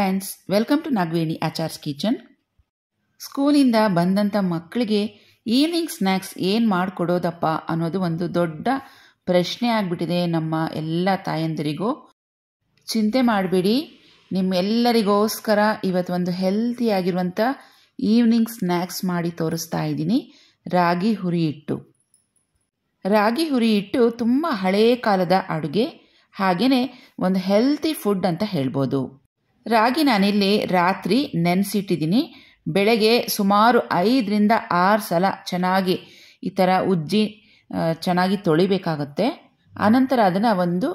friends welcome to Nagveni Achars kitchen ಸ್ಕೂಲಿಂದ ಬಂದಂಥ ಮಕ್ಕಳಿಗೆ ಈವ್ನಿಂಗ್ ಸ್ನ್ಯಾಕ್ಸ್ ಏನು ಮಾಡಿಕೊಡೋದಪ್ಪ ಅನ್ನೋದು ಒಂದು ದೊಡ್ಡ ಪ್ರಶ್ನೆ ಆಗಿಬಿಟ್ಟಿದೆ ನಮ್ಮ ಎಲ್ಲ ತಾಯಂದಿರಿಗೂ ಚಿಂತೆ ಮಾಡಬೇಡಿ ನಿಮ್ಮೆಲ್ಲರಿಗೋಸ್ಕರ ಇವತ್ತು ಒಂದು ಹೆಲ್ತಿಯಾಗಿರುವಂಥ ಈವ್ನಿಂಗ್ ಸ್ನ್ಯಾಕ್ಸ್ ಮಾಡಿ ತೋರಿಸ್ತಾ ಇದ್ದೀನಿ ರಾಗಿ ಹುರಿ ರಾಗಿ ಹುರಿ ಇಟ್ಟು ತುಂಬ ಹಳೇ ಕಾಲದ ಅಡುಗೆ ಹಾಗೆಯೇ ಒಂದು ಹೆಲ್ತಿ ಫುಡ್ ಅಂತ ಹೇಳ್ಬೋದು ರಾಗಿ ನಾನಿಲ್ಲಿ ರಾತ್ರಿ ನೆನೆಸಿಟ್ಟಿದ್ದೀನಿ ಬೆಳಗ್ಗೆ ಸುಮಾರು ಐದರಿಂದ ಆರು ಸಲ ಚೆನ್ನಾಗಿ ಈ ಥರ ಉಜ್ಜಿ ಚೆನ್ನಾಗಿ ತೊಳಿಬೇಕಾಗುತ್ತೆ ಆನಂತರ ಅದನ್ನು ಒಂದು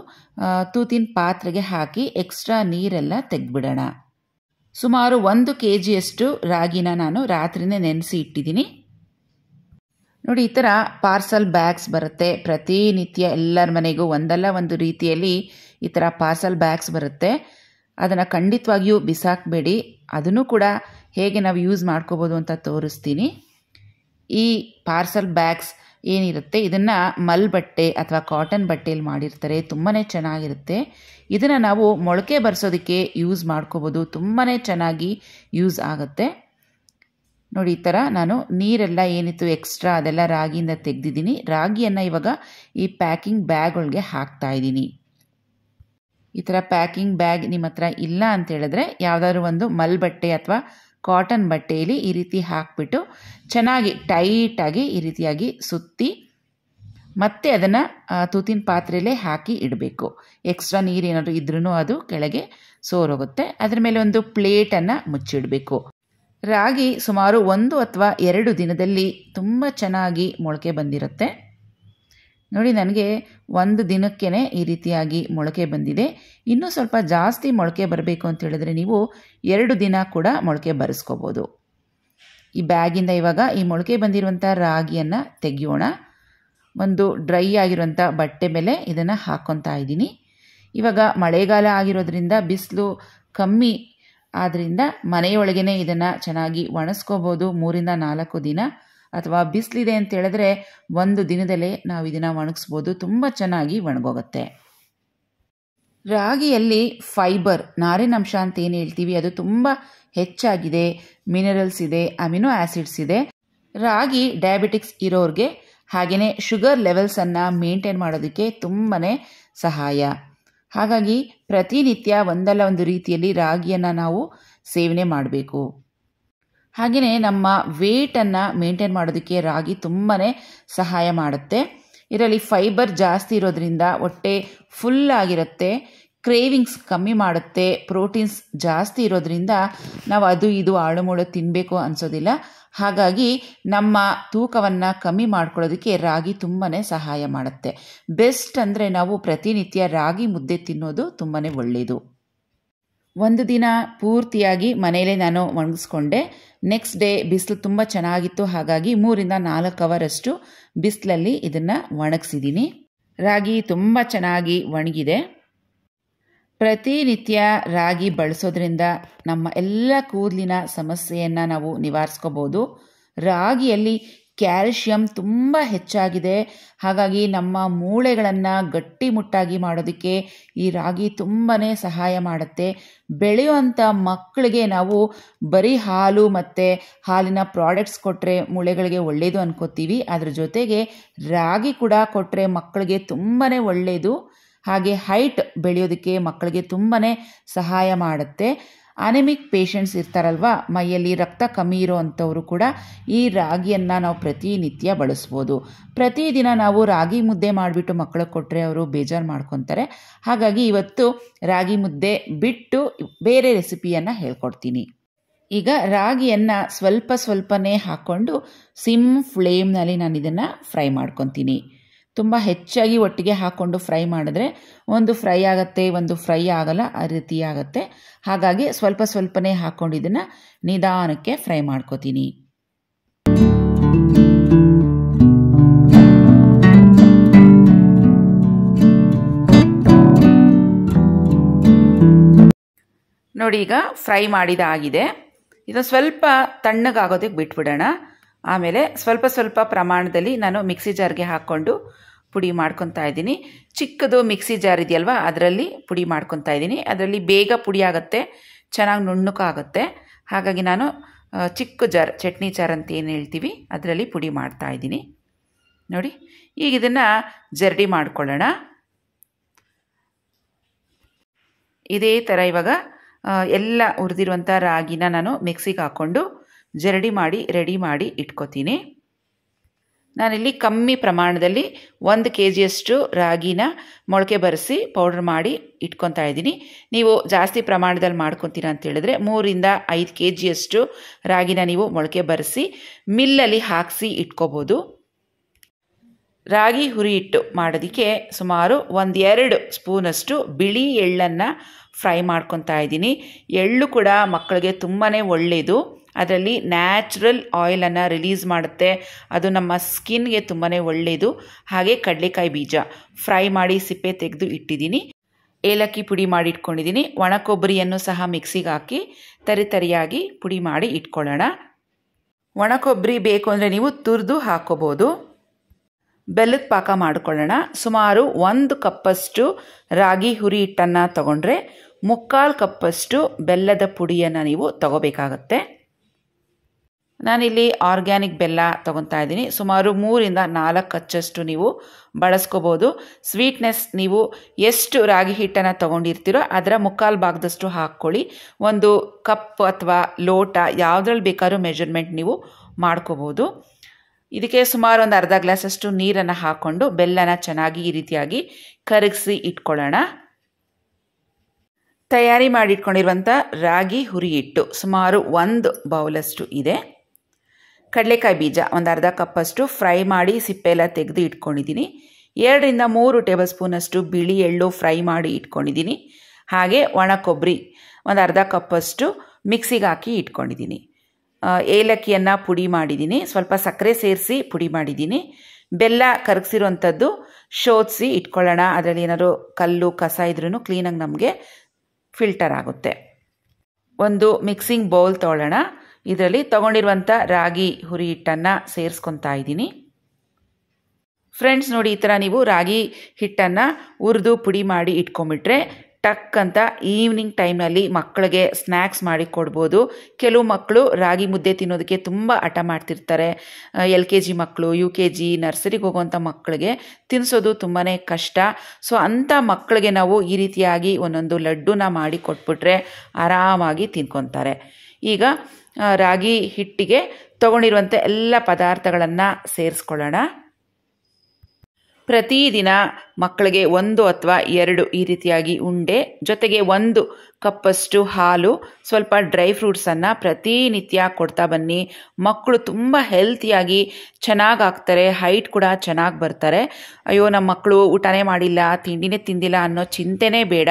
ತೂತಿನ ಪಾತ್ರೆಗೆ ಹಾಕಿ ಎಕ್ಸ್ಟ್ರಾ ನೀರೆಲ್ಲ ತೆಗೆದ್ಬಿಡೋಣ ಸುಮಾರು ಒಂದು ಕೆ ಜಿಯಷ್ಟು ರಾಗಿನ ನಾನು ರಾತ್ರಿನೇ ನೆನೆಸಿ ಇಟ್ಟಿದ್ದೀನಿ ನೋಡಿ ಈ ಥರ ಪಾರ್ಸಲ್ ಬ್ಯಾಗ್ಸ್ ಬರುತ್ತೆ ಪ್ರತಿನಿತ್ಯ ಎಲ್ಲರ ಮನೆಗೂ ಒಂದಲ್ಲ ಒಂದು ರೀತಿಯಲ್ಲಿ ಈ ಥರ ಪಾರ್ಸಲ್ ಬ್ಯಾಗ್ಸ್ ಬರುತ್ತೆ ಅದನ್ನು ಖಂಡಿತವಾಗಿಯೂ ಬಿಸಾಕಬೇಡಿ ಅದನ್ನು ಕೂಡ ಹೇಗೆ ನಾವು ಯೂಸ್ ಮಾಡ್ಕೋಬೋದು ಅಂತ ತೋರಿಸ್ತೀನಿ ಈ ಪಾರ್ಸಲ್ ಬ್ಯಾಗ್ಸ್ ಏನಿರುತ್ತೆ ಇದನ್ನು ಮಲ್ ಬಟ್ಟೆ ಅಥವಾ ಕಾಟನ್ ಬಟ್ಟೆಯಲ್ಲಿ ಮಾಡಿರ್ತಾರೆ ತುಂಬಾ ಚೆನ್ನಾಗಿರುತ್ತೆ ಇದನ್ನು ನಾವು ಮೊಳಕೆ ಬರ್ಸೋದಕ್ಕೆ ಯೂಸ್ ಮಾಡ್ಕೋಬೋದು ತುಂಬಾ ಚೆನ್ನಾಗಿ ಯೂಸ್ ಆಗುತ್ತೆ ನೋಡಿ ಈ ಥರ ನಾನು ನೀರೆಲ್ಲ ಏನಿತ್ತು ಎಕ್ಸ್ಟ್ರಾ ಅದೆಲ್ಲ ರಾಗಿಯಿಂದ ತೆಗೆದಿದ್ದೀನಿ ರಾಗಿಯನ್ನು ಇವಾಗ ಈ ಪ್ಯಾಕಿಂಗ್ ಬ್ಯಾಗ್ ಒಳಗೆ ಹಾಕ್ತಾ ಇದ್ದೀನಿ ಈ ಥರ ಪ್ಯಾಕಿಂಗ್ ಬ್ಯಾಗ್ ನಿಮ್ಮ ಹತ್ರ ಇಲ್ಲ ಅಂತ ಹೇಳಿದ್ರೆ ಯಾವುದಾದ್ರು ಒಂದು ಮಲ್ ಬಟ್ಟೆ ಅಥವಾ ಕಾಟನ್ ಬಟ್ಟೆಯಲ್ಲಿ ಈ ರೀತಿ ಹಾಕಿಬಿಟ್ಟು ಚೆನ್ನಾಗಿ ಟೈಟಾಗಿ ಈ ರೀತಿಯಾಗಿ ಸುತ್ತಿ ಮತ್ತೆ ಅದನ್ನು ತೂತಿನ ಪಾತ್ರೆಯಲ್ಲೇ ಹಾಕಿ ಇಡಬೇಕು ಎಕ್ಸ್ಟ್ರಾ ನೀರು ಏನಾದರೂ ಇದ್ರೂ ಅದು ಕೆಳಗೆ ಸೋರೋಗುತ್ತೆ ಅದರ ಮೇಲೆ ಒಂದು ಪ್ಲೇಟನ್ನು ಮುಚ್ಚಿಡಬೇಕು ರಾಗಿ ಸುಮಾರು ಒಂದು ಅಥವಾ ಎರಡು ದಿನದಲ್ಲಿ ತುಂಬ ಚೆನ್ನಾಗಿ ಮೊಳಕೆ ಬಂದಿರುತ್ತೆ ನೋಡಿ ನನಗೆ ಒಂದು ದಿನಕ್ಕೇ ಈ ರೀತಿಯಾಗಿ ಮೊಳಕೆ ಬಂದಿದೆ ಇನ್ನೂ ಸ್ವಲ್ಪ ಜಾಸ್ತಿ ಮೊಳಕೆ ಬರಬೇಕು ಅಂತ ಹೇಳಿದ್ರೆ ನೀವು ಎರಡು ದಿನ ಕೂಡ ಮೊಳಕೆ ಬರೆಸ್ಕೋಬೋದು ಈ ಬ್ಯಾಗಿಂದ ಇವಾಗ ಈ ಮೊಳಕೆ ಬಂದಿರುವಂಥ ರಾಗಿಯನ್ನು ತೆಗೆಯೋಣ ಒಂದು ಡ್ರೈ ಆಗಿರುವಂಥ ಬಟ್ಟೆ ಮೇಲೆ ಇದನ್ನು ಹಾಕ್ಕೊತಾ ಇದ್ದೀನಿ ಇವಾಗ ಮಳೆಗಾಲ ಆಗಿರೋದ್ರಿಂದ ಬಿಸಿಲು ಕಮ್ಮಿ ಆದ್ದರಿಂದ ಮನೆಯೊಳಗೇ ಇದನ್ನು ಚೆನ್ನಾಗಿ ಒಣಸ್ಕೋಬೋದು ಮೂರಿಂದ ನಾಲ್ಕು ದಿನ ಅಥವಾ ಬಿಸಿಲಿದೆ ಅಂತ ಹೇಳಿದ್ರೆ ಒಂದು ದಿನದಲ್ಲೇ ನಾವು ಇದನ್ನು ಒಣಗಿಸ್ಬೋದು ತುಂಬ ಚೆನ್ನಾಗಿ ಒಣಗೋಗುತ್ತೆ ರಾಗಿಯಲ್ಲಿ ಫೈಬರ್ ನಾರಿನಂಶ ಅಂತ ಏನು ಹೇಳ್ತೀವಿ ಅದು ತುಂಬ ಹೆಚ್ಚಾಗಿದೆ ಮಿನರಲ್ಸ್ ಇದೆ ಅಮಿನೋ ಆ್ಯಸಿಡ್ಸ್ ಇದೆ ರಾಗಿ ಡಯಾಬಿಟಿಕ್ಸ್ ಇರೋರಿಗೆ ಹಾಗೆಯೇ ಶುಗರ್ ಲೆವೆಲ್ಸನ್ನು ಮೇಂಟೈನ್ ಮಾಡೋದಕ್ಕೆ ತುಂಬಾ ಸಹಾಯ ಹಾಗಾಗಿ ಪ್ರತಿನಿತ್ಯ ಒಂದಲ್ಲ ಒಂದು ರೀತಿಯಲ್ಲಿ ರಾಗಿಯನ್ನು ನಾವು ಸೇವನೆ ಮಾಡಬೇಕು ಹಾಗೆಯೇ ನಮ್ಮ ವೇಟನ್ನು ಮೇಂಟೈನ್ ಮಾಡೋದಕ್ಕೆ ರಾಗಿ ತುಂಬಾ ಸಹಾಯ ಮಾಡುತ್ತೆ ಇದರಲ್ಲಿ ಫೈಬರ್ ಜಾಸ್ತಿ ಇರೋದ್ರಿಂದ ಹೊಟ್ಟೆ ಫುಲ್ ಆಗಿರುತ್ತೆ ಕ್ರೇವಿಂಗ್ಸ್ ಕಮ್ಮಿ ಮಾಡುತ್ತೆ ಪ್ರೋಟೀನ್ಸ್ ಜಾಸ್ತಿ ಇರೋದ್ರಿಂದ ನಾವು ಅದು ಇದು ಆಳುಮೂಳು ತಿನ್ನಬೇಕು ಅನಿಸೋದಿಲ್ಲ ಹಾಗಾಗಿ ನಮ್ಮ ತೂಕವನ್ನು ಕಮ್ಮಿ ಮಾಡ್ಕೊಳ್ಳೋದಕ್ಕೆ ರಾಗಿ ತುಂಬಾ ಸಹಾಯ ಮಾಡುತ್ತೆ ಬೆಸ್ಟ್ ಅಂದರೆ ನಾವು ಪ್ರತಿನಿತ್ಯ ರಾಗಿ ಮುದ್ದೆ ತಿನ್ನೋದು ತುಂಬಾ ಒಳ್ಳೆಯದು ಒಂದು ದಿನ ಪೂರ್ತಿಯಾಗಿ ಮನೆಯಲ್ಲೇ ನಾನು ಒಣಗಿಸ್ಕೊಂಡೆ ನೆಕ್ಸ್ಟ್ ಡೇ ಬಿಸಿಲು ತುಂಬ ಚೆನ್ನಾಗಿತ್ತು ಹಾಗಾಗಿ ಮೂರಿಂದ ನಾಲ್ಕು ಅವರಷ್ಟು ಬಿಸಿಲಲ್ಲಿ ಇದನ್ನು ಒಣಗಿಸಿದ್ದೀನಿ ರಾಗಿ ತುಂಬ ಚೆನ್ನಾಗಿ ಒಣಗಿದೆ ಪ್ರತಿನಿತ್ಯ ರಾಗಿ ಬಳಸೋದ್ರಿಂದ ನಮ್ಮ ಎಲ್ಲ ಕೂದಲಿನ ಸಮಸ್ಯೆಯನ್ನು ನಾವು ನಿವಾರಿಸ್ಕೋಬೋದು ರಾಗಿಯಲ್ಲಿ ಕ್ಯಾಲ್ಶಿಯಂ ತುಂಬ ಹೆಚ್ಚಾಗಿದೆ ಹಾಗಾಗಿ ನಮ್ಮ ಮೂಳೆಗಳನ್ನು ಗಟ್ಟಿಮುಟ್ಟಾಗಿ ಮಾಡೋದಕ್ಕೆ ಈ ರಾಗಿ ತುಂಬಾ ಸಹಾಯ ಮಾಡುತ್ತೆ ಬೆಳೆಯುವಂಥ ಮಕ್ಕಳಿಗೆ ನಾವು ಬರೀ ಹಾಲು ಮತ್ತು ಹಾಲಿನ ಪ್ರಾಡಕ್ಟ್ಸ್ ಕೊಟ್ಟರೆ ಮೂಳೆಗಳಿಗೆ ಒಳ್ಳೆಯದು ಅನ್ಕೋತೀವಿ ಅದ್ರ ಜೊತೆಗೆ ರಾಗಿ ಕೂಡ ಕೊಟ್ಟರೆ ಮಕ್ಕಳಿಗೆ ತುಂಬಾ ಒಳ್ಳೆಯದು ಹಾಗೆ ಹೈಟ್ ಬೆಳೆಯೋದಕ್ಕೆ ಮಕ್ಕಳಿಗೆ ತುಂಬಾ ಸಹಾಯ ಮಾಡುತ್ತೆ ಅನೆಮಿಕ್ ಪೇಷಂಟ್ಸ್ ಇರ್ತಾರಲ್ವ ಮೈಯಲ್ಲಿ ರಕ್ತ ಕಮ್ಮಿ ಇರೋ ಕೂಡ ಈ ರಾಗಿಯನ್ನು ನಾವು ಪ್ರತಿನಿತ್ಯ ಬಳಸ್ಬೋದು ಪ್ರತಿದಿನ ನಾವು ರಾಗಿ ಮುದ್ದೆ ಮಾಡಿಬಿಟ್ಟು ಮಕ್ಕಳಿಗೆ ಕೊಟ್ಟರೆ ಅವರು ಬೇಜಾರು ಮಾಡ್ಕೊತಾರೆ ಹಾಗಾಗಿ ಇವತ್ತು ರಾಗಿ ಮುದ್ದೆ ಬಿಟ್ಟು ಬೇರೆ ರೆಸಿಪಿಯನ್ನು ಹೇಳ್ಕೊಡ್ತೀನಿ ಈಗ ರಾಗಿಯನ್ನು ಸ್ವಲ್ಪ ಸ್ವಲ್ಪನೇ ಹಾಕ್ಕೊಂಡು ಸಿಮ್ ಫ್ಲೇಮ್ನಲ್ಲಿ ನಾನು ಇದನ್ನು ಫ್ರೈ ಮಾಡ್ಕೊತೀನಿ ತುಂಬ ಹೆಚ್ಚಾಗಿ ಒಟ್ಟಿಗೆ ಹಾಕ್ಕೊಂಡು ಫ್ರೈ ಮಾಡಿದ್ರೆ ಒಂದು ಫ್ರೈ ಆಗುತ್ತೆ ಒಂದು ಫ್ರೈ ಆಗಲ್ಲ ಆ ರೀತಿ ಆಗುತ್ತೆ ಹಾಗಾಗಿ ಸ್ವಲ್ಪ ಸ್ವಲ್ಪನೇ ಹಾಕ್ಕೊಂಡು ಇದನ್ನು ನಿಧಾನಕ್ಕೆ ಫ್ರೈ ಮಾಡ್ಕೋತೀನಿ ನೋಡಿ ಈಗ ಫ್ರೈ ಮಾಡಿದ ಆಗಿದೆ ಸ್ವಲ್ಪ ತಣ್ಣಗಾಗೋದಕ್ಕೆ ಬಿಟ್ಬಿಡೋಣ ಆಮೇಲೆ ಸ್ವಲ್ಪ ಸ್ವಲ್ಪ ಪ್ರಮಾಣದಲ್ಲಿ ನಾನು ಮಿಕ್ಸಿ ಜಾರ್ಗೆ ಹಾಕ್ಕೊಂಡು ಪುಡಿ ಮಾಡ್ಕೊತಾ ಇದ್ದೀನಿ ಚಿಕ್ಕದು ಮಿಕ್ಸಿ ಜಾರ್ ಇದೆಯಲ್ವಾ ಅದರಲ್ಲಿ ಪುಡಿ ಮಾಡ್ಕೊತಾ ಇದ್ದೀನಿ ಅದರಲ್ಲಿ ಬೇಗ ಪುಡಿ ಆಗುತ್ತೆ ಚೆನ್ನಾಗಿ ನುಣ್ಣುಕಾಗುತ್ತೆ ಹಾಗಾಗಿ ನಾನು ಚಿಕ್ಕ ಜಾರ್ ಚಟ್ನಿ ಜಾರ್ ಅಂತ ಏನು ಹೇಳ್ತೀವಿ ಅದರಲ್ಲಿ ಪುಡಿ ಮಾಡ್ತಾ ಇದ್ದೀನಿ ನೋಡಿ ಈಗ ಇದನ್ನು ಜರಡಿ ಮಾಡ್ಕೊಳ್ಳೋಣ ಇದೇ ಥರ ಇವಾಗ ಎಲ್ಲ ಹುರಿದಿರುವಂಥ ರಾಗಿನ ನಾನು ಮಿಕ್ಸಿಗೆ ಹಾಕ್ಕೊಂಡು ಜರಡಿ ಮಾಡಿ ರೆಡಿ ಮಾಡಿ ಇಟ್ಕೋತೀನಿ ನಾನಿಲ್ಲಿ ಕಮ್ಮಿ ಪ್ರಮಾಣದಲ್ಲಿ ಒಂದು ಕೆ ಜಿಯಷ್ಟು ರಾಗಿನ ಮೊಳಕೆ ಬರೆಸಿ ಪೌಡ್ರ್ ಮಾಡಿ ಇಟ್ಕೊತಾ ಇದ್ದೀನಿ ನೀವು ಜಾಸ್ತಿ ಪ್ರಮಾಣದಲ್ಲಿ ಮಾಡ್ಕೊತೀರಾ ಅಂತ ಹೇಳಿದ್ರೆ ಮೂರಿಂದ ಐದು ಕೆ ಜಿಯಷ್ಟು ರಾಗಿನ ನೀವು ಮೊಳಕೆ ಬರೆಸಿ ಮಿಲ್ಲಲ್ಲಿ ಹಾಕಿಸಿ ಇಟ್ಕೋಬೋದು ರಾಗಿ ಹುರಿ ಇಟ್ಟು ಮಾಡೋದಕ್ಕೆ ಸುಮಾರು ಒಂದೆರಡು ಸ್ಪೂನಷ್ಟು ಬಿಳಿ ಎಳ್ಳನ್ನು ಫ್ರೈ ಮಾಡ್ಕೊತಾ ಇದ್ದೀನಿ ಎಳ್ಳು ಕೂಡ ಮಕ್ಕಳಿಗೆ ತುಂಬಾ ಒಳ್ಳೆಯದು ಅದರಲ್ಲಿ ನ್ಯಾಚುರಲ್ ಆಯಿಲನ್ನು ರಿಲೀಸ್ ಮಾಡುತ್ತೆ ಅದು ನಮ್ಮ ಸ್ಕಿನ್ಗೆ ತುಂಬಾ ಒಳ್ಳೆಯದು ಹಾಗೆ ಕಡಲೆಕಾಯಿ ಬೀಜ ಫ್ರೈ ಮಾಡಿ ಸಿಪ್ಪೆ ತೆಗೆದು ಇಟ್ಟಿದ್ದೀನಿ ಏಲಕ್ಕಿ ಪುಡಿ ಮಾಡಿ ಇಟ್ಕೊಂಡಿದ್ದೀನಿ ಒಣ ಕೊಬ್ಬರಿಯನ್ನು ಸಹ ಮಿಕ್ಸಿಗೆ ಹಾಕಿ ತರಿತರಿಯಾಗಿ ಪುಡಿ ಮಾಡಿ ಇಟ್ಕೊಳ್ಳೋಣ ಒಣ ಕೊಬ್ಬರಿ ಬೇಕು ಅಂದರೆ ನೀವು ತುರಿದು ಹಾಕೋಬೋದು ಬೆಲ್ಲದ ಪಾಕ ಮಾಡಿಕೊಳ್ಳೋಣ ಸುಮಾರು ಒಂದು ಕಪ್ಪಷ್ಟು ರಾಗಿ ಹುರಿ ಹಿಟ್ಟನ್ನು ತಗೊಂಡ್ರೆ ಮುಕ್ಕಾಲು ಕಪ್ಪಷ್ಟು ಬೆಲ್ಲದ ಪುಡಿಯನ್ನು ನೀವು ತಗೋಬೇಕಾಗತ್ತೆ ನಾನಿಲ್ಲಿ ಆರ್ಗ್ಯಾನಿಕ್ ಬೆಲ್ಲ ತೊಗೊತಾ ಇದ್ದೀನಿ ಸುಮಾರು ಮೂರಿಂದ ನಾಲ್ಕು ಕಚ್ಚಷ್ಟು ನೀವು ಬಳಸ್ಕೋಬೋದು ಸ್ವೀಟ್ನೆಸ್ ನೀವು ಎಷ್ಟು ರಾಗಿ ಹಿಟ್ಟನ್ನು ತೊಗೊಂಡಿರ್ತೀರೋ ಅದರ ಮುಕ್ಕಾಲು ಭಾಗದಷ್ಟು ಹಾಕ್ಕೊಳ್ಳಿ ಒಂದು ಕಪ್ ಅಥವಾ ಲೋಟ ಯಾವುದ್ರಲ್ಲಿ ಬೇಕಾದ್ರೂ ಮೆಜರ್ಮೆಂಟ್ ನೀವು ಮಾಡ್ಕೋಬೋದು ಇದಕ್ಕೆ ಸುಮಾರು ಒಂದು ಅರ್ಧ ಗ್ಲಾಸಷ್ಟು ನೀರನ್ನು ಹಾಕ್ಕೊಂಡು ಬೆಲ್ಲನ ಚೆನ್ನಾಗಿ ಈ ರೀತಿಯಾಗಿ ಕರಗಿಸಿ ಇಟ್ಕೊಳ್ಳೋಣ ತಯಾರಿ ಮಾಡಿಟ್ಕೊಂಡಿರುವಂಥ ರಾಗಿ ಹುರಿ ಹಿಟ್ಟು ಸುಮಾರು ಒಂದು ಬೌಲಷ್ಟು ಇದೆ ಕಡಲೆಕಾಯಿ ಬೀಜ ಒಂದು ಅರ್ಧ ಕಪ್ಪಷ್ಟು ಫ್ರೈ ಮಾಡಿ ಸಿಪ್ಪೆ ಎಲ್ಲ ತೆಗೆದು ಇಟ್ಕೊಂಡಿದ್ದೀನಿ ಎರಡರಿಂದ ಮೂರು ಟೇಬಲ್ ಸ್ಪೂನಷ್ಟು ಬಿಳಿ ಎಳ್ಳು ಫ್ರೈ ಮಾಡಿ ಇಟ್ಕೊಂಡಿದ್ದೀನಿ ಹಾಗೆ ಒಣ ಕೊಬ್ಬರಿ ಒಂದು ಅರ್ಧ ಕಪ್ಪಷ್ಟು ಮಿಕ್ಸಿಗೆ ಹಾಕಿ ಇಟ್ಕೊಂಡಿದ್ದೀನಿ ಏಲಕ್ಕಿಯನ್ನು ಪುಡಿ ಮಾಡಿದ್ದೀನಿ ಸ್ವಲ್ಪ ಸಕ್ಕರೆ ಸೇರಿಸಿ ಪುಡಿ ಮಾಡಿದ್ದೀನಿ ಬೆಲ್ಲ ಕರಗಿಸಿರುವಂಥದ್ದು ಶೋಧಿಸಿ ಇಟ್ಕೊಳ್ಳೋಣ ಅದರಲ್ಲಿ ಏನಾದರೂ ಕಲ್ಲು ಕಸ ಇದ್ರೂ ಕ್ಲೀನಾಗಿ ನಮಗೆ ಫಿಲ್ಟರ್ ಆಗುತ್ತೆ ಒಂದು ಮಿಕ್ಸಿಂಗ್ ಬೌಲ್ ತೊಗೊಳ್ಳೋಣ ಇದರಲ್ಲಿ ತಗೊಂಡಿರುವಂಥ ರಾಗಿ ಹುರಿ ಹಿಟ್ಟನ್ನು ಸೇರಿಸ್ಕೊತಾ ಇದ್ದೀನಿ ಫ್ರೆಂಡ್ಸ್ ನೋಡಿ ಈ ಥರ ನೀವು ರಾಗಿ ಹಿಟ್ಟನ್ನು ಹುರಿದು ಪುಡಿ ಮಾಡಿ ಇಟ್ಕೊಂಬಿಟ್ರೆ ಟಕ್ ಅಂತ ಈವ್ನಿಂಗ್ ಟೈಮ್ನಲ್ಲಿ ಮಕ್ಕಳಿಗೆ ಸ್ನ್ಯಾಕ್ಸ್ ಮಾಡಿ ಕೊಡ್ಬೋದು ಕೆಲವು ಮಕ್ಕಳು ರಾಗಿ ಮುದ್ದೆ ತಿನ್ನೋದಕ್ಕೆ ತುಂಬ ಹಠ ಮಾಡ್ತಿರ್ತಾರೆ ಎಲ್ ಕೆ ಜಿ ಮಕ್ಕಳು ಯು ಕೆ ಜಿ ನರ್ಸರಿಗೆ ಹೋಗುವಂಥ ಮಕ್ಕಳಿಗೆ ತಿನ್ನಿಸೋದು ತುಂಬಾ ಕಷ್ಟ ಸೊ ಅಂಥ ಮಕ್ಕಳಿಗೆ ನಾವು ಈ ರೀತಿಯಾಗಿ ಒಂದೊಂದು ಲಡ್ಡುನ ಮಾಡಿ ಕೊಟ್ಬಿಟ್ರೆ ಆರಾಮಾಗಿ ತಿನ್ಕೊತಾರೆ ಈಗ ರಾಗಿ ಹಿಟ್ಟಿಗೆ ತಗೊಂಡಿರುವಂಥ ಎಲ್ಲ ಪದಾರ್ಥಗಳನ್ನು ಸೇರಿಸ್ಕೊಳ್ಳೋಣ ಪ್ರತಿದಿನ ಮಕ್ಕಳಿಗೆ ಒಂದು ಅಥವಾ ಎರಡು ಈ ರೀತಿಯಾಗಿ ಉಂಡೆ ಜೊತೆಗೆ ಒಂದು ಕಪ್ಪಷ್ಟು ಹಾಲು ಸ್ವಲ್ಪ ಡ್ರೈ ಫ್ರೂಟ್ಸನ್ನು ಪ್ರತಿನಿತ್ಯ ಕೊಡ್ತಾ ಬನ್ನಿ ಮಕ್ಕಳು ತುಂಬ ಹೆಲ್ತಿಯಾಗಿ ಚೆನ್ನಾಗಿ ಆಗ್ತಾರೆ ಹೈಟ್ ಕೂಡ ಚೆನ್ನಾಗಿ ಬರ್ತಾರೆ ಅಯ್ಯೋ ನಮ್ಮ ಮಕ್ಕಳು ಊಟನೇ ಮಾಡಿಲ್ಲ ತಿಂಡಿನೇ ತಿಂದಿಲ್ಲ ಅನ್ನೋ ಚಿಂತೆನೇ ಬೇಡ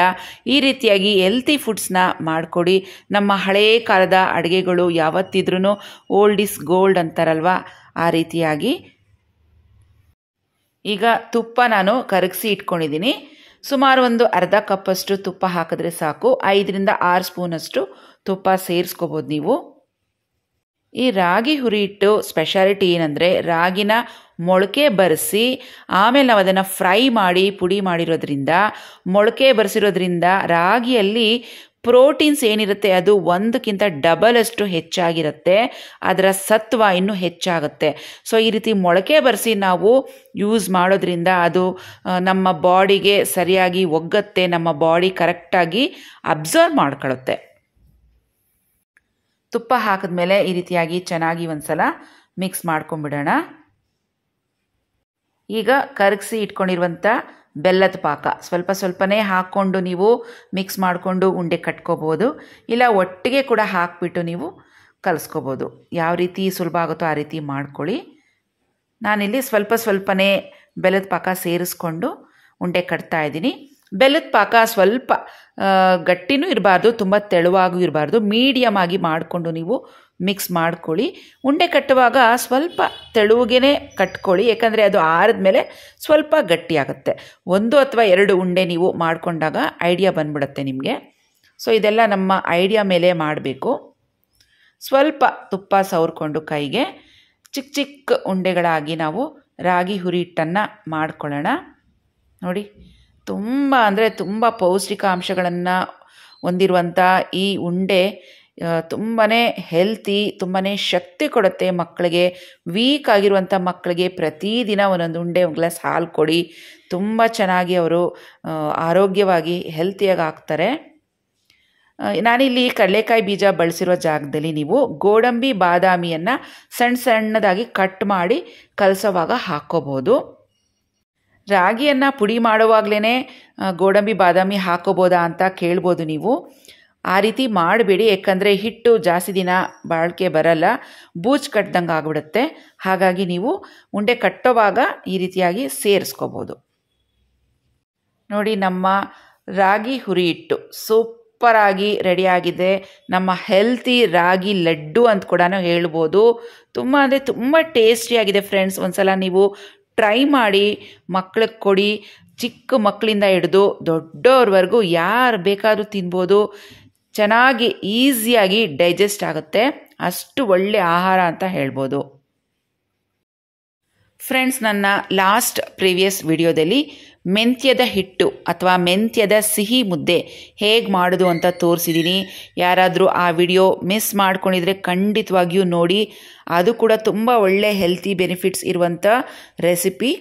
ಈ ರೀತಿಯಾಗಿ ಹೆಲ್ತಿ ಫುಡ್ಸ್ನ ಮಾಡಿಕೊಡಿ ನಮ್ಮ ಹಳೇ ಕಾಲದ ಅಡುಗೆಗಳು ಯಾವತ್ತಿದ್ರೂ ಓಲ್ಡ್ ಇಸ್ ಗೋಲ್ಡ್ ಅಂತಾರಲ್ವ ಆ ರೀತಿಯಾಗಿ ಈಗ ತುಪ್ಪ ನಾನು ಕರಗಿಸಿ ಇಟ್ಕೊಂಡಿದ್ದೀನಿ ಸುಮಾರು ಒಂದು ಅರ್ಧ ಕಪ್ಪಷ್ಟು ತುಪ್ಪ ಹಾಕಿದ್ರೆ ಸಾಕು ಐದರಿಂದ ಆರು ಸ್ಪೂನಷ್ಟು ತುಪ್ಪ ಸೇರಿಸ್ಕೋಬೋದು ನೀವು ಈ ರಾಗಿ ಹುರಿ ಇಟ್ಟು ಸ್ಪೆಷಾಲಿಟಿ ಏನಂದರೆ ರಾಗಿನ ಮೊಳಕೆ ಬರೆಸಿ ಆಮೇಲೆ ನಾವು ಅದನ್ನು ಫ್ರೈ ಮಾಡಿ ಪುಡಿ ಮಾಡಿರೋದ್ರಿಂದ ಮೊಳಕೆ ಬರೆಸಿರೋದ್ರಿಂದ ರಾಗಿಯಲ್ಲಿ ಪ್ರೋಟೀನ್ಸ್ ಏನಿರುತ್ತೆ ಅದು ಒಂದಕ್ಕಿಂತ ಡಬಲ್ ಅಷ್ಟು ಹೆಚ್ಚಾಗಿರುತ್ತೆ ಅದರ ಸತ್ವ ಇನ್ನೂ ಹೆಚ್ಚಾಗುತ್ತೆ ಸೊ ಈ ರೀತಿ ಮೊಳಕೆ ಬರೆಸಿ ನಾವು ಯೂಸ್ ಮಾಡೋದ್ರಿಂದ ಅದು ನಮ್ಮ ಬಾಡಿಗೆ ಸರಿಯಾಗಿ ಒಗ್ಗತ್ತೆ ನಮ್ಮ ಬಾಡಿ ಕರೆಕ್ಟಾಗಿ ಅಬ್ಸರ್ವ್ ಮಾಡ್ಕೊಳ್ಳುತ್ತೆ ತುಪ್ಪ ಹಾಕಿದ್ಮೇಲೆ ಈ ರೀತಿಯಾಗಿ ಚೆನ್ನಾಗಿ ಒಂದ್ಸಲ ಮಿಕ್ಸ್ ಮಾಡ್ಕೊಂಬಿಡೋಣ ಈಗ ಕರಗಿಸಿ ಇಟ್ಕೊಂಡಿರುವಂಥ ಬೆಲ್ಲದ ಪಾಕ ಸ್ವಲ್ಪ ಸ್ವಲ್ಪನೇ ಹಾಕ್ಕೊಂಡು ನೀವು ಮಿಕ್ಸ್ ಮಾಡಿಕೊಂಡು ಉಂಡೆ ಕಟ್ಕೋಬೋದು ಇಲ್ಲ ಒಟ್ಟಿಗೆ ಕೂಡ ಹಾಕಿಬಿಟ್ಟು ನೀವು ಕಲಿಸ್ಕೋಬೋದು ಯಾವ ರೀತಿ ಸುಲಭ ಆಗುತ್ತೋ ಆ ರೀತಿ ಮಾಡ್ಕೊಳ್ಳಿ ನಾನಿಲ್ಲಿ ಸ್ವಲ್ಪ ಸ್ವಲ್ಪನೇ ಬೆಲ್ಲದ ಪಾಕ ಸೇರಿಸ್ಕೊಂಡು ಉಂಡೆ ಕಟ್ತಾ ಇದ್ದೀನಿ ಬೆಲ್ಲದ ಪಾಕ ಸ್ವಲ್ಪ ಗಟ್ಟಿನೂ ಇರಬಾರ್ದು ತುಂಬ ತೆಳುವಾಗೂ ಇರಬಾರ್ದು ಮೀಡಿಯಮ್ ಆಗಿ ಮಾಡಿಕೊಂಡು ನೀವು ಮಿಕ್ಸ್ ಮಾಡ್ಕೊಳ್ಳಿ ಉಂಡೆ ಕಟ್ಟುವಾಗ ಸ್ವಲ್ಪ ತೆಳುವಿಗೆ ಕಟ್ಕೊಳ್ಳಿ ಯಾಕಂದರೆ ಅದು ಆರಿದ ಮೇಲೆ ಸ್ವಲ್ಪ ಗಟ್ಟಿಯಾಗುತ್ತೆ ಒಂದು ಅಥವಾ ಎರಡು ಉಂಡೆ ನೀವು ಮಾಡಿಕೊಂಡಾಗ ಐಡಿಯಾ ಬಂದ್ಬಿಡುತ್ತೆ ನಿಮಗೆ ಸೊ ಇದೆಲ್ಲ ನಮ್ಮ ಐಡಿಯಾ ಮೇಲೆ ಮಾಡಬೇಕು ಸ್ವಲ್ಪ ತುಪ್ಪ ಸವರ್ಕೊಂಡು ಕೈಗೆ ಚಿಕ್ಕ ಚಿಕ್ಕ ಉಂಡೆಗಳಾಗಿ ನಾವು ರಾಗಿ ಹುರಿ ಹಿಟ್ಟನ್ನು ಮಾಡ್ಕೊಳ್ಳೋಣ ನೋಡಿ ತುಂಬ ಅಂದರೆ ತುಂಬ ಪೌಷ್ಟಿಕಾಂಶಗಳನ್ನು ಹೊಂದಿರುವಂಥ ಈ ಉಂಡೆ ತುಂಬಾ ಹೆಲ್ತಿ ತುಂಬಾ ಶಕ್ತಿ ಕೊಡುತ್ತೆ ಮಕ್ಕಳಿಗೆ ವೀಕ್ ಆಗಿರುವಂಥ ಮಕ್ಕಳಿಗೆ ಪ್ರತಿದಿನ ಒಂದೊಂದು ಉಂಡೆ ಒಂದು ಗ್ಲಾಸ್ ಹಾಲು ಕೊಡಿ ತುಂಬ ಚೆನ್ನಾಗಿ ಅವರು ಆರೋಗ್ಯವಾಗಿ ಹೆಲ್ತಿಯಾಗಿ ಆಗ್ತಾರೆ ನಾನಿಲ್ಲಿ ಕಡಲೆಕಾಯಿ ಬೀಜ ಬಳಸಿರೋ ಜಾಗದಲ್ಲಿ ನೀವು ಗೋಡಂಬಿ ಬಾದಾಮಿಯನ್ನು ಸಣ್ಣ ಸಣ್ಣದಾಗಿ ಕಟ್ ಮಾಡಿ ಕಲಸೋವಾಗ ಹಾಕೋಬೋದು ರಾಗಿಯನ್ನು ಪುಡಿ ಮಾಡುವಾಗಲೇ ಗೋಡಂಬಿ ಬಾದಾಮಿ ಹಾಕೋಬೋದಾ ಅಂತ ಕೇಳ್ಬೋದು ನೀವು ಆ ರೀತಿ ಮಾಡಬೇಡಿ ಏಕೆಂದರೆ ಹಿಟ್ಟು ಜಾಸ್ತಿ ದಿನ ಬಾಳಿಕೆ ಬರಲ್ಲ ಬೂಜ್ ಕಟ್ಟಿದಂಗೆ ಆಗಿಬಿಡುತ್ತೆ ಹಾಗಾಗಿ ನೀವು ಉಂಡೆ ಕಟ್ಟೋವಾಗ ಈ ರೀತಿಯಾಗಿ ಸೇರಿಸ್ಕೋಬೋದು ನೋಡಿ ನಮ್ಮ ರಾಗಿ ಹುರಿ ಹಿಟ್ಟು ಸೂಪರಾಗಿ ರೆಡಿಯಾಗಿದೆ ನಮ್ಮ ಹೆಲ್ತಿ ರಾಗಿ ಲಡ್ಡು ಅಂತ ಕೂಡ ಹೇಳ್ಬೋದು ತುಂಬ ಅಂದರೆ ತುಂಬ ಟೇಸ್ಟಿಯಾಗಿದೆ ಫ್ರೆಂಡ್ಸ್ ಒಂದ್ಸಲ ನೀವು ಟ್ರೈ ಮಾಡಿ ಮಕ್ಕಳಿಗೆ ಕೊಡಿ ಚಿಕ್ಕ ಮಕ್ಕಳಿಂದ ಹಿಡಿದು ದೊಡ್ಡವ್ರವರೆಗೂ ಯಾರು ಬೇಕಾದರೂ ತಿನ್ಬೋದು ಚೆನ್ನಾಗಿ ಈಸಿಯಾಗಿ ಡೈಜೆಸ್ಟ್ ಆಗುತ್ತೆ ಅಷ್ಟು ಒಳ್ಳೆ ಆಹಾರ ಅಂತ ಹೇಳ್ಬೋದು ಫ್ರೆಂಡ್ಸ್ ನನ್ನ ಲಾಸ್ಟ್ ಪ್ರೀವಿಯಸ್ ವಿಡಿಯೋದಲ್ಲಿ ಮೆಂತ್ಯದ ಹಿಟ್ಟು ಅಥವಾ ಮೆಂತ್ಯದ ಸಿಹಿ ಮುದ್ದೆ ಹೇಗೆ ಮಾಡೋದು ಅಂತ ತೋರಿಸಿದ್ದೀನಿ ಯಾರಾದರೂ ಆ ವಿಡಿಯೋ ಮಿಸ್ ಮಾಡ್ಕೊಂಡಿದ್ರೆ ಖಂಡಿತವಾಗಿಯೂ ನೋಡಿ ಅದು ಕೂಡ ತುಂಬ ಒಳ್ಳೆ ಹೆಲ್ತಿ ಬೆನಿಫಿಟ್ಸ್ ಇರುವಂಥ ರೆಸಿಪಿ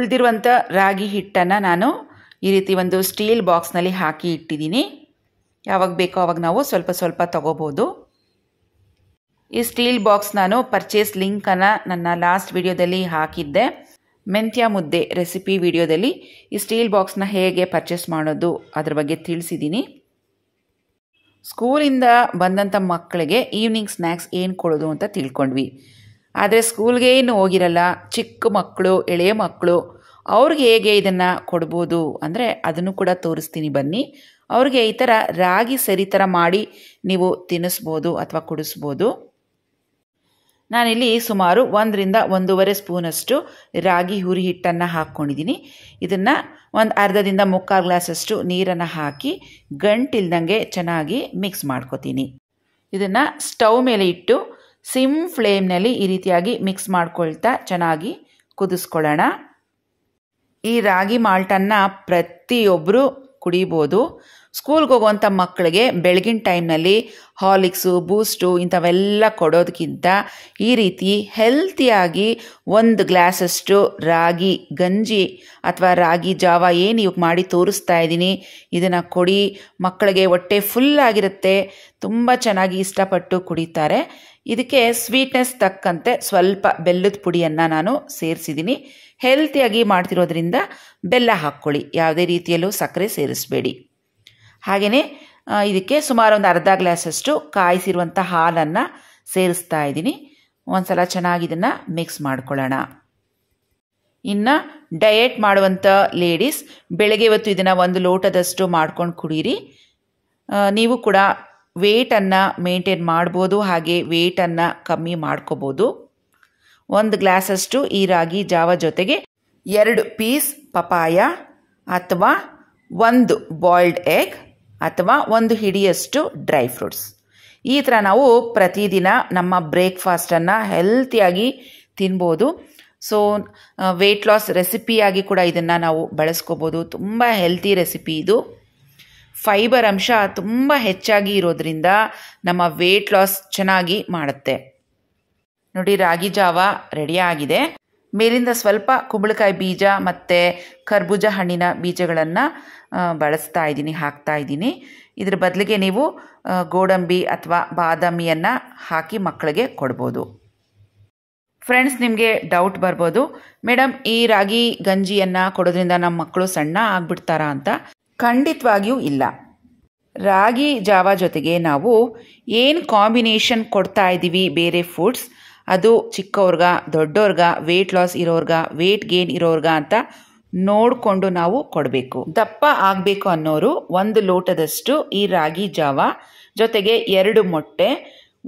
ಉಳಿದಿರುವಂಥ ರಾಗಿ ಹಿಟ್ಟನ್ನು ನಾನು ಈ ರೀತಿ ಒಂದು ಸ್ಟೀಲ್ ಬಾಕ್ಸ್ನಲ್ಲಿ ಹಾಕಿ ಇಟ್ಟಿದ್ದೀನಿ ಯಾವಾಗ ಬೇಕೋ ಅವಾಗ ನಾವು ಸ್ವಲ್ಪ ಸ್ವಲ್ಪ ತಗೋಬೋದು ಈ ಸ್ಟೀಲ್ ಬಾಕ್ಸ್ ನಾನು ಪರ್ಚೇಸ್ ಲಿಂಕನ್ನು ನನ್ನ ಲಾಸ್ಟ್ ವಿಡಿಯೋದಲ್ಲಿ ಹಾಕಿದ್ದೆ ಮೆಂತ್ಯ ಮುದ್ದೆ ರೆಸಿಪಿ ವಿಡಿಯೋದಲ್ಲಿ ಈ ಸ್ಟೀಲ್ ಬಾಕ್ಸ್ನ ಹೇಗೆ ಪರ್ಚೇಸ್ ಮಾಡೋದು ಅದ್ರ ಬಗ್ಗೆ ತಿಳಿಸಿದ್ದೀನಿ ಸ್ಕೂಲಿಂದ ಬಂದಂಥ ಮಕ್ಕಳಿಗೆ ಈವ್ನಿಂಗ್ ಸ್ನ್ಯಾಕ್ಸ್ ಏನು ಕೊಡೋದು ಅಂತ ತಿಳ್ಕೊಂಡ್ವಿ ಆದರೆ ಸ್ಕೂಲ್ಗೆ ಇನ್ನು ಹೋಗಿರಲ್ಲ ಚಿಕ್ಕ ಮಕ್ಕಳು ಎಳೆಯ ಮಕ್ಕಳು ಅವ್ರಿಗೆ ಹೇಗೆ ಇದನ್ನು ಕೊಡ್ಬೋದು ಅಂದರೆ ಅದನ್ನು ಕೂಡ ತೋರಿಸ್ತೀನಿ ಬನ್ನಿ ಅವ್ರಿಗೆ ಈ ಥರ ರಾಗಿ ಸರಿ ಥರ ಮಾಡಿ ನೀವು ತಿನ್ನಿಸ್ಬೋದು ಅಥವಾ ಕುಡಿಸ್ಬೋದು ನಾನಿಲ್ಲಿ ಸುಮಾರು ಒಂದರಿಂದ ಒಂದೂವರೆ ಸ್ಪೂನಷ್ಟು ರಾಗಿ ಹುರಿ ಹಿಟ್ಟನ್ನು ಹಾಕ್ಕೊಂಡಿದ್ದೀನಿ ಇದನ್ನು ಒಂದು ಅರ್ಧದಿಂದ ಮುಕ್ಕಾಲು ಗ್ಲಾಸಷ್ಟು ನೀರನ್ನು ಹಾಕಿ ಗಂಟಿಲ್ದಂಗೆ ಚೆನ್ನಾಗಿ ಮಿಕ್ಸ್ ಮಾಡ್ಕೋತೀನಿ ಇದನ್ನು ಸ್ಟವ್ ಮೇಲೆ ಇಟ್ಟು ಸಿಮ್ ಫ್ಲೇಮ್ನಲ್ಲಿ ಈ ರೀತಿಯಾಗಿ ಮಿಕ್ಸ್ ಮಾಡ್ಕೊಳ್ತಾ ಚೆನ್ನಾಗಿ ಕುದಿಸ್ಕೊಳ್ಳೋಣ ಈ ರಾಗಿ ಮಾಲ್ಟನ್ನು ಪ್ರತಿಯೊಬ್ಬರು ಕುಡಿಬೋದು ಸ್ಕೂಲ್ಗೆ ಹೋಗುವಂಥ ಮಕ್ಕಳಿಗೆ ಬೆಳಗಿನ ಟೈಮ್ನಲ್ಲಿ ಹಾಲಿಕ್ಸು ಬೂಸ್ಟು ಇಂಥವೆಲ್ಲ ಕೊಡೋದಕ್ಕಿಂತ ಈ ರೀತಿ ಹೆಲ್ತಿಯಾಗಿ ಒಂದು ಗ್ಲಾಸಷ್ಟು ರಾಗಿ ಗಂಜಿ ಅಥವಾ ರಾಗಿ ಜಾವ ಏನು ಇವಾಗ ಮಾಡಿ ತೋರಿಸ್ತಾ ಇದ್ದೀನಿ ಇದನ್ನು ಕೊಡಿ ಮಕ್ಕಳಿಗೆ ಹೊಟ್ಟೆ ಫುಲ್ ಆಗಿರುತ್ತೆ ತುಂಬ ಚೆನ್ನಾಗಿ ಇಷ್ಟಪಟ್ಟು ಕುಡಿತಾರೆ ಇದಕ್ಕೆ ಸ್ವೀಟ್ನೆಸ್ ತಕ್ಕಂತೆ ಸ್ವಲ್ಪ ಬೆಲ್ಲದ ಪುಡಿಯನ್ನು ನಾನು ಸೇರಿಸಿದ್ದೀನಿ ಹೆಲ್ತಿಯಾಗಿ ಮಾಡ್ತಿರೋದ್ರಿಂದ ಬೆಲ್ಲ ಹಾಕ್ಕೊಳ್ಳಿ ಯಾವುದೇ ರೀತಿಯಲ್ಲೂ ಸಕ್ಕರೆ ಸೇರಿಸಬೇಡಿ ಹಾಗೆಯೇ ಇದಕ್ಕೆ ಸುಮಾರು ಒಂದು ಅರ್ಧ ಗ್ಲಾಸಷ್ಟು ಕಾಯಿಸಿರುವಂಥ ಹಾಲನ್ನು ಸೇರಿಸ್ತಾ ಇದ್ದೀನಿ ಒಂದು ಸಲ ಚೆನ್ನಾಗಿ ಇದನ್ನು ಮಿಕ್ಸ್ ಮಾಡ್ಕೊಳ್ಳೋಣ ಇನ್ನು ಡಯೆಟ್ ಮಾಡುವಂಥ ಲೇಡೀಸ್ ಬೆಳಗ್ಗೆ ಇವತ್ತು ಇದನ್ನು ಒಂದು ಲೋಟದಷ್ಟು ಮಾಡ್ಕೊಂಡು ಕುಡೀರಿ ನೀವು ಕೂಡ ವೆಯ್ಟನ್ನು ಮೇಂಟೈನ್ ಮಾಡ್ಬೋದು ಹಾಗೆ ವೆಯ್ಟನ್ನು ಕಮ್ಮಿ ಮಾಡ್ಕೋಬೋದು ಒಂದು ಗ್ಲಾಸಷ್ಟು ಈ ರಾಗಿ ಜಾವ ಜೊತೆಗೆ ಎರಡು ಪೀಸ್ ಪಪಾಯ ಅಥವಾ ಒಂದು ಬಾಯ್ಲ್ಡ್ ಎಗ್ ಅಥವಾ ಒಂದು ಹಿಡಿಯಷ್ಟು ಡ್ರೈ ಫ್ರೂಟ್ಸ್ ಈ ಥರ ನಾವು ಪ್ರತಿದಿನ ನಮ್ಮ ಬ್ರೇಕ್ಫಾಸ್ಟನ್ನು ಹೆಲ್ತಿಯಾಗಿ ತಿನ್ಬೋದು ಸೊ ವೆಯ್ಟ್ ಲಾಸ್ ರೆಸಿಪಿಯಾಗಿ ಕೂಡ ಇದನ್ನು ನಾವು ಬಳಸ್ಕೋಬೋದು ತುಂಬ ಹೆಲ್ತಿ ರೆಸಿಪಿ ಇದು ಫೈಬರ್ ಅಂಶ ತುಂಬ ಹೆಚ್ಚಾಗಿ ಇರೋದ್ರಿಂದ ನಮ್ಮ ವೆಯ್ಟ್ ಲಾಸ್ ಚೆನ್ನಾಗಿ ಮಾಡುತ್ತೆ ನೋಡಿ ರಾಗಿ ಜಾವ ರೆಡಿಯಾಗಿದೆ ಮೇಲಿಂದ ಸ್ವಲ್ಪ ಕುಂಬಳಕಾಯಿ ಬೀಜ ಮತ್ತು ಕರ್ಬೂಜ ಹಣ್ಣಿನ ಬೀಜಗಳನ್ನು ಬಳಸ್ತಾ ಇದ್ದೀನಿ ಹಾಕ್ತಾ ಇದ್ದೀನಿ ಇದ್ರ ಬದಲಿಗೆ ನೀವು ಗೋಡಂಬಿ ಅಥವಾ ಬಾದಾಮಿಯನ್ನು ಹಾಕಿ ಮಕ್ಕಳಿಗೆ ಕೊಡ್ಬೋದು ಫ್ರೆಂಡ್ಸ್ ನಿಮಗೆ ಡೌಟ್ ಬರ್ಬೋದು ಮೇಡಮ್ ಈ ರಾಗಿ ಗಂಜಿಯನ್ನು ಕೊಡೋದ್ರಿಂದ ನಮ್ಮ ಮಕ್ಕಳು ಸಣ್ಣ ಆಗ್ಬಿಡ್ತಾರಾ ಅಂತ ಖಂಡಿತವಾಗಿಯೂ ಇಲ್ಲ ರಾಗಿ ಜಾವ ಜೊತೆಗೆ ನಾವು ಏನು ಕಾಂಬಿನೇಷನ್ ಕೊಡ್ತಾ ಇದ್ದೀವಿ ಬೇರೆ ಫುಡ್ಸ್ ಅದು ಚಿಕ್ಕವ್ರಿಗ ದೊಡ್ಡವ್ರಿಗ ವೆಯ್ಟ್ ಲಾಸ್ ಇರೋರ್ಗ ವೇಟ್ ಗೇನ್ ಇರೋರ್ಗ ಅಂತ ನೋಡಿಕೊಂಡು ನಾವು ಕೊಡಬೇಕು ದಪ್ಪ ಆಗಬೇಕು ಅನ್ನೋರು ಒಂದು ಲೋಟದಷ್ಟು ಈ ರಾಗಿ ಜಾವ ಜೊತೆಗೆ ಎರಡು ಮೊಟ್ಟೆ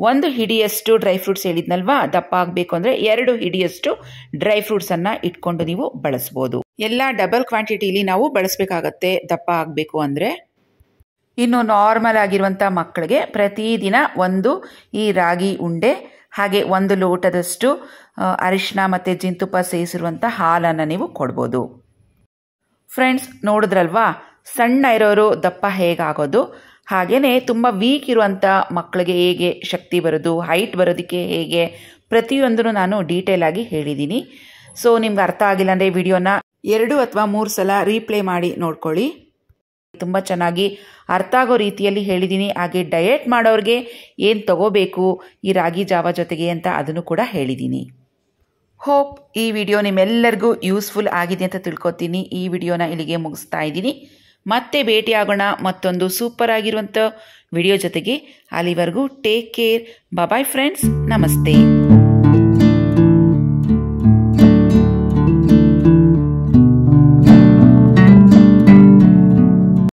ಒಂದು ಹಿಡಿಯಷ್ಟು ಡ್ರೈ ಫ್ರೂಟ್ಸ್ ಹೇಳಿದ್ನಲ್ವಾ ದಪ್ಪ ಆಗಬೇಕು ಅಂದರೆ ಎರಡು ಹಿಡಿಯಷ್ಟು ಡ್ರೈ ಫ್ರೂಟ್ಸನ್ನು ಇಟ್ಕೊಂಡು ನೀವು ಬಳಸ್ಬೋದು ಎಲ್ಲ ಡಬಲ್ ಕ್ವಾಂಟಿಟಿಲಿ ನಾವು ಬಳಸಬೇಕಾಗತ್ತೆ ದಪ್ಪ ಆಗಬೇಕು ಅಂದರೆ ಇನ್ನು ನಾರ್ಮಲ್ ಆಗಿರುವಂಥ ಮಕ್ಕಳಿಗೆ ಪ್ರತಿದಿನ ಒಂದು ಈ ರಾಗಿ ಉಂಡೆ ಹಾಗೆ ಒಂದು ಲೋಟದಷ್ಟು ಅರಿಶಿನ ಮತ್ತು ಜಿಂತುಪ್ಪ ಸೇರಿಸಿರುವಂಥ ಹಾಲನ್ನು ನೀವು ಕೊಡ್ಬೋದು ಫ್ರೆಂಡ್ಸ್ ನೋಡಿದ್ರಲ್ವಾ ಸಣ್ಣ ಇರೋರು ದಪ್ಪ ಹೇಗಾಗೋದು ಹಾಗೆಯೇ ತುಂಬ ವೀಕ್ ಇರುವಂಥ ಮಕ್ಕಳಿಗೆ ಹೇಗೆ ಶಕ್ತಿ ಬರೋದು ಹೈಟ್ ಬರೋದಕ್ಕೆ ಹೇಗೆ ಪ್ರತಿಯೊಂದನ್ನು ನಾನು ಡೀಟೇಲ್ ಆಗಿ ಹೇಳಿದ್ದೀನಿ ಸೊ ನಿಮ್ಗೆ ಅರ್ಥ ಆಗಿಲ್ಲ ಅಂದರೆ ವಿಡಿಯೋನ ಎರಡು ಅಥವಾ ಮೂರು ಸಲ ರೀಪ್ಲೇ ಮಾಡಿ ನೋಡ್ಕೊಳ್ಳಿ ತುಂಬ ಚೆನ್ನಾಗಿ ಅರ್ಥ ಆಗೋ ರೀತಿಯಲ್ಲಿ ಹೇಳಿದ್ದೀನಿ ಹಾಗೆ ಡಯೆಟ್ ಮಾಡೋರಿಗೆ ಏನು ತಗೋಬೇಕು ಈ ರಾಗಿ ಜಾವ ಜೊತೆಗೆ ಅಂತ ಅದನ್ನು ಕೂಡ ಹೇಳಿದ್ದೀನಿ ಹೋಪ್ ಈ ವಿಡಿಯೋ ನಿಮ್ಮೆಲ್ಲರಿಗೂ ಯೂಸ್ಫುಲ್ ಆಗಿದೆ ಅಂತ ತಿಳ್ಕೊತೀನಿ ಈ ವಿಡಿಯೋನ ಇಲ್ಲಿಗೆ ಮುಗಿಸ್ತಾ ಇದ್ದೀನಿ ಮತ್ತೆ ಭೇಟಿಯಾಗೋಣ ಮತ್ತೊಂದು ಸೂಪರ್ ಆಗಿರುವಂಥ ವಿಡಿಯೋ ಜೊತೆಗೆ ಅಲ್ಲಿವರೆಗೂ ಟೇಕ್ ಕೇರ್ ಬಾಯ್ ಫ್ರೆಂಡ್ಸ್ ನಮಸ್ತೆ